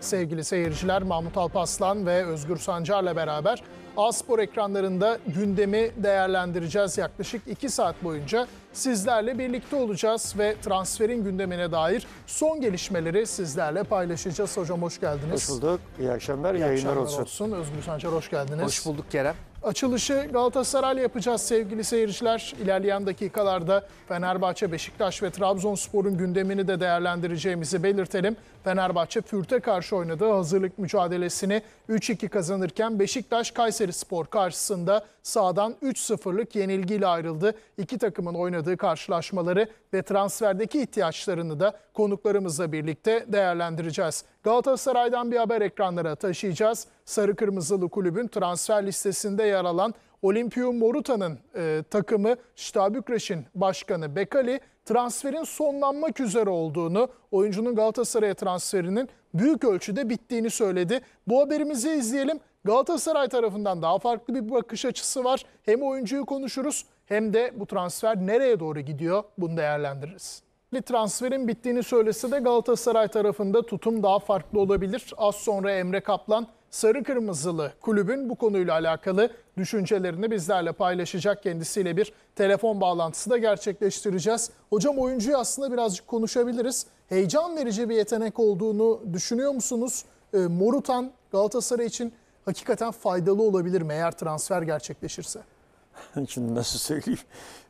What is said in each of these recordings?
Sevgili seyirciler Mahmut Alpaslan ve Özgür Sancar'la beraber Aspor ekranlarında gündemi değerlendireceğiz. Yaklaşık 2 saat boyunca sizlerle birlikte olacağız ve transferin gündemine dair son gelişmeleri sizlerle paylaşacağız. Hocam hoş geldiniz. Hoş bulduk. İyi akşamlar. İyi, yayınlar akşamlar olsun. olsun. Özgür Sancar hoş geldiniz. Hoş bulduk Kerem. Açılışı Galatasaray'la yapacağız sevgili seyirciler. İlerleyen dakikalarda Fenerbahçe, Beşiktaş ve Trabzonspor'un gündemini de değerlendireceğimizi belirtelim. Fenerbahçe Fürt'e karşı oynadığı hazırlık mücadelesini 3-2 kazanırken Beşiktaş Kayseri Spor karşısında sağdan 3-0'lık yenilgiyle ayrıldı. İki takımın oynadığı karşılaşmaları ve transferdeki ihtiyaçlarını da konuklarımızla birlikte değerlendireceğiz. Galatasaray'dan bir haber ekranlara taşıyacağız. Sarı Kırmızılı Kulübün transfer listesinde yer alan Olimpium Moruta'nın e, takımı Ştabükreş'in başkanı Bekali transferin sonlanmak üzere olduğunu, oyuncunun Galatasaray'a transferinin büyük ölçüde bittiğini söyledi. Bu haberimizi izleyelim. Galatasaray tarafından daha farklı bir bakış açısı var. Hem oyuncuyu konuşuruz hem de bu transfer nereye doğru gidiyor bunu değerlendiririz. Li transferin bittiğini söylese de Galatasaray tarafında tutum daha farklı olabilir. Az sonra Emre Kaplan Sarı Kırmızılı kulübün bu konuyla alakalı düşüncelerini bizlerle paylaşacak. Kendisiyle bir telefon bağlantısı da gerçekleştireceğiz. Hocam oyuncuyu aslında birazcık konuşabiliriz. Heyecan verici bir yetenek olduğunu düşünüyor musunuz? Ee, Morutan Galatasaray için hakikaten faydalı olabilir mi eğer transfer gerçekleşirse? Şimdi nasıl söyleyeyim?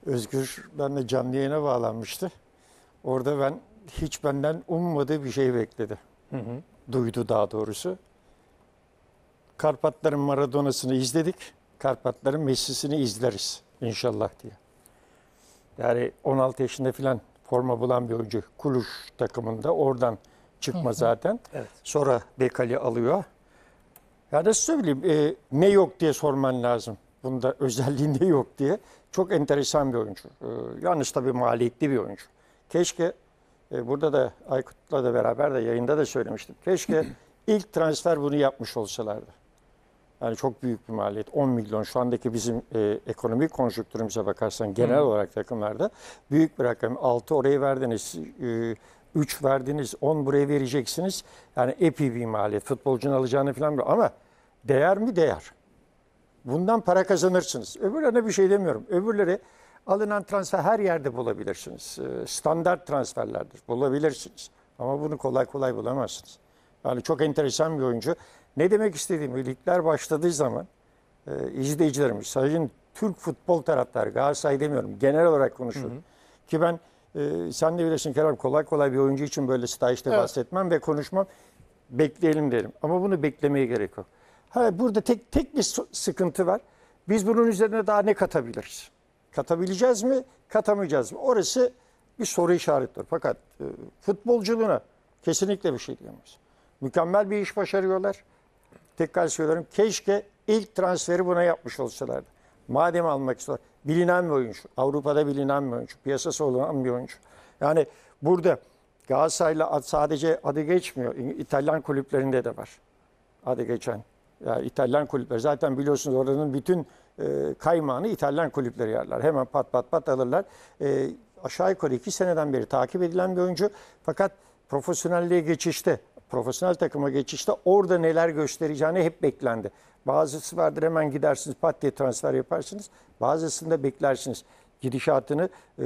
Özgür benle canlı yayına bağlanmıştı. Orada ben hiç benden ummadığı bir şey bekledi. Hı hı. Duydu daha doğrusu. Karpatların Maradona'sını izledik. Karpatların Messi'sini izleriz inşallah diye. Yani 16 yaşında falan forma bulan bir oyuncu Kuluş takımında oradan çıkma hı hı. zaten. Evet. Sonra Bekali alıyor. Ya da söyleyeyim e, ne yok diye sorman lazım. Bunda özelliğinde yok diye. Çok enteresan bir oyuncu. E, yalnız tabii maliyetli bir oyuncu. Keşke e, burada da Aykut'la da beraber de yayında da söylemiştim. Keşke ilk transfer bunu yapmış olsalardı. Yani çok büyük bir maliyet. 10 milyon şu andaki bizim e, ekonomik konjüktürümüze bakarsan genel Hı. olarak takımlarda büyük bir rakam. 6 oraya verdiniz, e, 3 verdiniz, 10 buraya vereceksiniz. Yani epi bir maliyet. Futbolcunun alacağını falan bir ama değer mi? Değer. Bundan para kazanırsınız. Öbürlerine bir şey demiyorum. Öbürleri Alınan transfer her yerde bulabilirsiniz. Ee, standart transferlerdir. Bulabilirsiniz. Ama bunu kolay kolay bulamazsınız. Yani çok enteresan bir oyuncu. Ne demek istediğim ligler başladığı zaman e, izleyicilerimiz, sayın Türk futbol taraftarı, Galatasaray demiyorum genel olarak konuşuyorum. Ki ben e, sen de bilirsin Kerem kolay kolay bir oyuncu için böyle stajda evet. bahsetmem ve konuşmam. Bekleyelim derim. Ama bunu beklemeye gerek yok. Ha, burada tek tek bir sıkıntı var. Biz bunun üzerine daha ne katabiliriz? katabileceğiz mi, katamayacağız mı? Orası bir soru işaretidir. Fakat e, futbolculuğuna kesinlikle bir şey diyemeyiz. Mükemmel bir iş başarıyorlar. Tekrar söylüyorum keşke ilk transferi buna yapmış olsalardı. Madem almak istiyor, Bilinen bir oyuncu. Avrupa'da bilinen bir oyuncu. Piyasası olan bir oyuncu. Yani burada Galatasaray'la sadece adı geçmiyor. İtalyan kulüplerinde de var. Adı geçen. Yani İtalyan kulüpleri zaten biliyorsunuz oranın bütün e, kaymağını İtalyan kulüpleri yerler. Hemen pat pat pat alırlar. E, aşağı yukarı iki seneden beri takip edilen bir oyuncu. Fakat profesyonelliğe geçişte, profesyonel takıma geçişte orada neler göstereceğini hep beklendi. Bazısı vardır hemen gidersiniz pat diye transfer yaparsınız. Bazısında beklersiniz gidişatını e,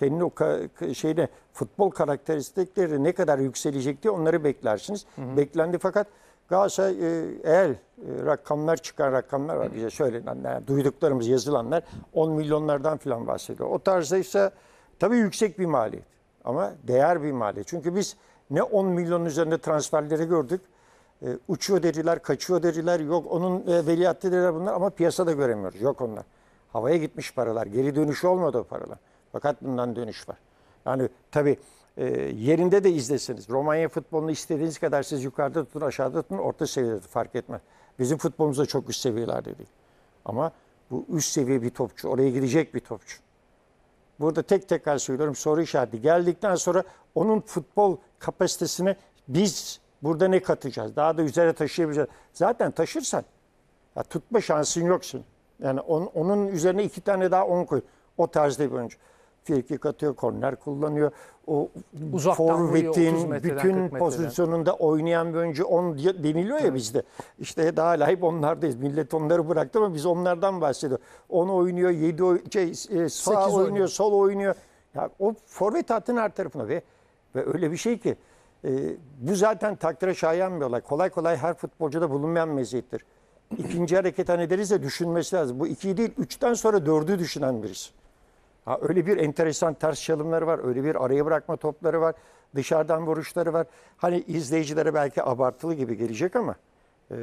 kendi o ka- şeyine futbol karakteristikleri ne kadar yükselecek diye onları beklersiniz. Hı hı. Beklendi fakat Galatasaray e, eğer e, rakamlar çıkan rakamlar var bize söylenenler, yani duyduklarımız yazılanlar 10 milyonlardan falan bahsediyor. O tarzda ise tabii yüksek bir maliyet ama değer bir maliyet. Çünkü biz ne 10 milyon üzerinde transferleri gördük. E, uçuyor dediler, kaçıyor dediler. Yok onun e, dediler bunlar ama piyasada göremiyoruz. Yok onlar. Havaya gitmiş paralar. Geri dönüşü olmadı o paralar. Fakat bundan dönüş var. Yani tabii e, yerinde de izlesiniz. Romanya futbolunu istediğiniz kadar siz yukarıda tutun, aşağıda tutun, orta seviyede fark etmez. Bizim futbolumuz da çok üst seviyeler değil. Ama bu üst seviye bir topçu, oraya girecek bir topçu. Burada tek tekrar söylüyorum soru işareti. Geldikten sonra onun futbol kapasitesini biz burada ne katacağız? Daha da üzere taşıyabileceğiz. Zaten taşırsan ya tutma şansın yoksun. Yani on, onun üzerine iki tane daha on koy. O tarzda bir oyuncu frikik atıyor, korner kullanıyor. O Uzaktan forvetin bütün pozisyonunda oynayan bir oyuncu on diye- deniliyor ya bizde. İşte daha hala onlardayız. Millet onları bıraktı ama biz onlardan bahsediyor. 10 oynuyor, yedi şey, e, sağ oynuyor, oynuyor. sol oynuyor. Ya o forvet hattının her tarafına ve ve öyle bir şey ki e, bu zaten takdire şayan bir olay. Kolay kolay her futbolcuda bulunmayan meziyettir. İkinci hareket hani deriz ya düşünmesi lazım. Bu ikiyi değil, üçten sonra dördü düşünen birisi. Ha, öyle bir enteresan ters çalımları var. Öyle bir araya bırakma topları var. Dışarıdan vuruşları var. Hani izleyicilere belki abartılı gibi gelecek ama e,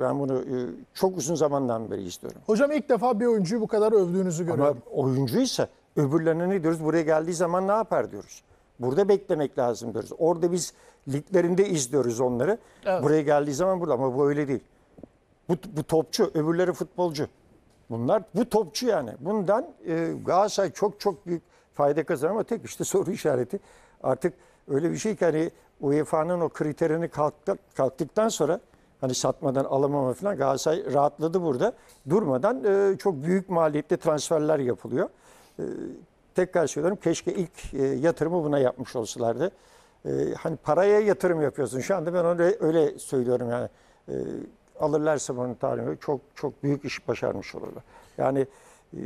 ben bunu e, çok uzun zamandan beri istiyorum. Hocam ilk defa bir oyuncuyu bu kadar övdüğünüzü görüyorum. Ama oyuncuysa öbürlerine ne diyoruz? Buraya geldiği zaman ne yapar diyoruz. Burada beklemek lazım diyoruz. Orada biz liglerinde izliyoruz onları. Evet. Buraya geldiği zaman burada ama bu öyle değil. Bu, bu topçu, öbürleri futbolcu. Bunlar bu topçu yani. Bundan e, Galatasaray çok çok büyük fayda kazanır ama tek işte soru işareti. Artık öyle bir şey ki hani UEFA'nın o kriterini kalktı, kalktıktan sonra hani satmadan alamama falan Galatasaray rahatladı burada. Durmadan e, çok büyük maliyetli transferler yapılıyor. E, tekrar söylüyorum keşke ilk e, yatırımı buna yapmış olsalardı. E, hani paraya yatırım yapıyorsun. Şu anda ben öyle, öyle söylüyorum yani. E, alırlarsa bunun tarihini çok çok büyük iş başarmış olurlar. Yani e,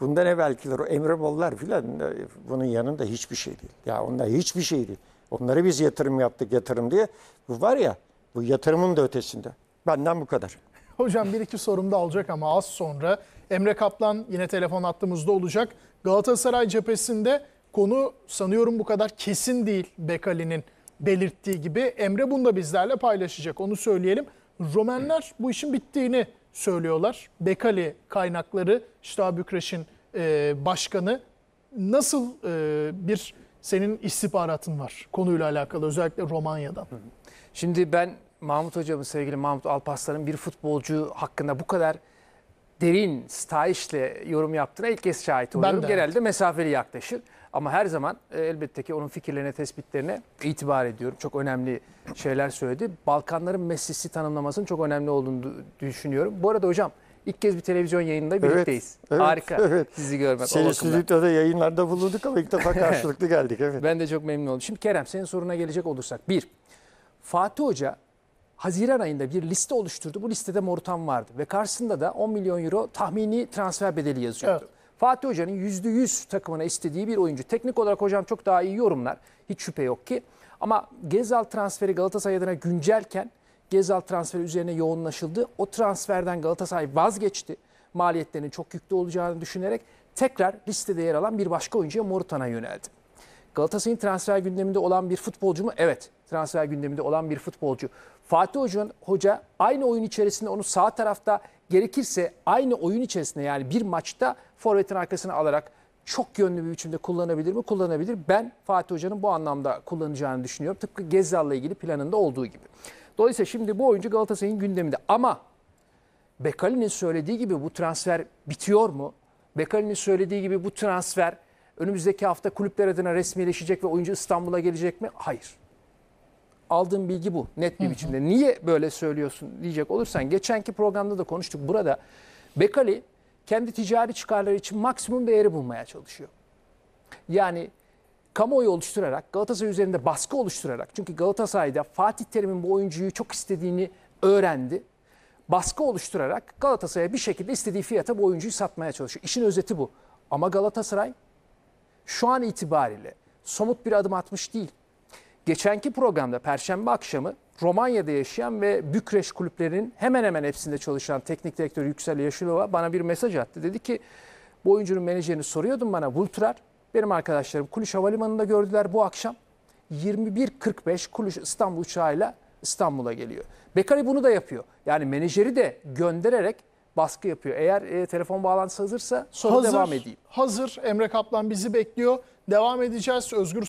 bundan evvelkiler o Emre Bollar filan e, bunun yanında hiçbir şey değil. Ya onlar hiçbir şey değil. Onları biz yatırım yaptık yatırım diye. Bu var ya bu yatırımın da ötesinde. Benden bu kadar. Hocam bir iki sorum da alacak ama az sonra. Emre Kaplan yine telefon attığımızda olacak. Galatasaray cephesinde konu sanıyorum bu kadar kesin değil Bekali'nin belirttiği gibi. Emre bunu da bizlerle paylaşacak onu söyleyelim. Romenler bu işin bittiğini söylüyorlar. Bekali kaynakları, işte Bükreş'in e, başkanı. Nasıl e, bir senin istihbaratın var konuyla alakalı özellikle Romanya'dan? Şimdi ben Mahmut hocamın sevgili Mahmut Alparslan'ın bir futbolcu hakkında bu kadar derin, stayişle yorum yaptığına ilk kez şahit oluyorum. Ben de, Genelde evet. mesafeli yaklaşır. Ama her zaman e, elbette ki onun fikirlerine, tespitlerine itibar ediyorum. Çok önemli şeyler söyledi. Balkanların meslisi tanımlamasının çok önemli olduğunu düşünüyorum. Bu arada hocam ilk kez bir televizyon yayınında birlikteyiz. Evet, evet, Harika evet. sizi görmek. Seni stüdyoda yayınlarda bulunduk ama ilk defa karşılıklı geldik. Evet. ben de çok memnun oldum. Şimdi Kerem senin soruna gelecek olursak. Bir, Fatih Hoca Haziran ayında bir liste oluşturdu. Bu listede Morutan vardı ve karşısında da 10 milyon euro tahmini transfer bedeli yazıyordu. Evet. Fatih Hoca'nın %100 takımına istediği bir oyuncu. Teknik olarak hocam çok daha iyi yorumlar. Hiç şüphe yok ki. Ama Gezal transferi Galatasaray adına güncelken Gezal transferi üzerine yoğunlaşıldı. O transferden Galatasaray vazgeçti. Maliyetlerinin çok yüklü olacağını düşünerek tekrar listede yer alan bir başka oyuncuya Morutan'a yöneldi. Galatasaray'ın transfer gündeminde olan bir futbolcu mu? Evet, transfer gündeminde olan bir futbolcu. Fatih Hoca'nın hoca aynı oyun içerisinde onu sağ tarafta gerekirse aynı oyun içerisinde yani bir maçta forvetin arkasına alarak çok yönlü bir biçimde kullanabilir mi? Kullanabilir. Ben Fatih Hoca'nın bu anlamda kullanacağını düşünüyorum. Tıpkı Gezzal'la ilgili planında olduğu gibi. Dolayısıyla şimdi bu oyuncu Galatasaray'ın gündeminde. Ama Bekali'nin söylediği gibi bu transfer bitiyor mu? Bekali'nin söylediği gibi bu transfer Önümüzdeki hafta kulüpler adına resmileşecek ve oyuncu İstanbul'a gelecek mi? Hayır. Aldığım bilgi bu net bir biçimde. Niye böyle söylüyorsun diyecek olursan geçenki programda da konuştuk. Burada Bekali kendi ticari çıkarları için maksimum değeri bulmaya çalışıyor. Yani kamuoyu oluşturarak, Galatasaray üzerinde baskı oluşturarak. Çünkü Galatasaray'da Fatih Terim'in bu oyuncuyu çok istediğini öğrendi. Baskı oluşturarak Galatasaray'a bir şekilde istediği fiyata bu oyuncuyu satmaya çalışıyor. İşin özeti bu. Ama Galatasaray şu an itibariyle somut bir adım atmış değil. Geçenki programda Perşembe akşamı Romanya'da yaşayan ve Bükreş kulüplerinin hemen hemen hepsinde çalışan teknik direktör Yüksel Yaşılova bana bir mesaj attı. Dedi ki bu oyuncunun menajerini soruyordum bana Vulturar. Benim arkadaşlarım Kuluş Havalimanı'nda gördüler bu akşam. 21.45 Kuluş İstanbul uçağıyla İstanbul'a geliyor. Bekari bunu da yapıyor. Yani menajeri de göndererek baskı yapıyor. Eğer e, telefon bağlantısı hazırsa sonra hazır, devam edeyim. Hazır. Emre Kaplan bizi bekliyor. Devam edeceğiz. Özgür